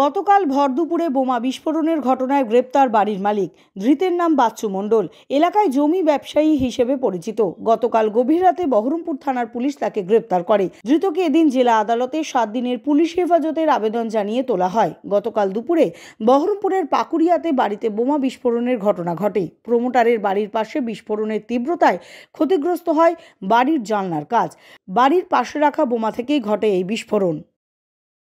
গতকাল ভরদুপুরে বোমা বিস্ফোরণের ঘটনায় গ্রেপ্তার বাড়ির মালিক ধৃতের নাম বাচ্চু মণ্ডল এলাকায় জমি ব্যবসায়ী হিসেবে পরিচিত গতকাল গভীর রাতে বহরমপুর থানার পুলিশ তাকে গ্রেপ্তার করে ধৃতকে এদিন জেলা আদালতে সাত দিনের পুলিশ হেফাজতের আবেদন জানিয়ে তোলা হয় গতকাল দুপুরে বহরমপুরের পাকুড়িয়াতে বাড়িতে বোমা বিস্ফোরণের ঘটনা ঘটে প্রমোটারের বাড়ির পাশে বিস্ফোরণের তীব্রতায় ক্ষতিগ্রস্ত হয় বাড়ির জানলার কাজ বাড়ির পাশে রাখা বোমা থেকেই ঘটে এই বিস্ফোরণ